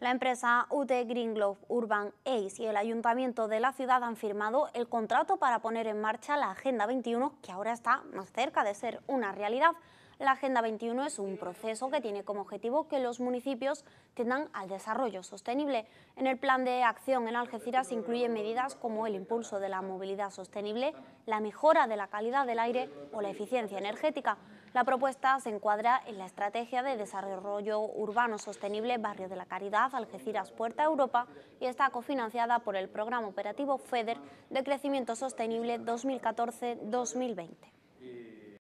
La empresa UT Green Globe Urban Ace y el Ayuntamiento de la ciudad han firmado el contrato para poner en marcha la Agenda 21, que ahora está más cerca de ser una realidad. La Agenda 21 es un proceso que tiene como objetivo que los municipios tendan al desarrollo sostenible. En el plan de acción en Algeciras se incluyen medidas como el impulso de la movilidad sostenible, la mejora de la calidad del aire o la eficiencia energética. La propuesta se encuadra en la Estrategia de Desarrollo Urbano Sostenible Barrio de la Caridad Algeciras Puerta Europa y está cofinanciada por el Programa Operativo FEDER de Crecimiento Sostenible 2014-2020.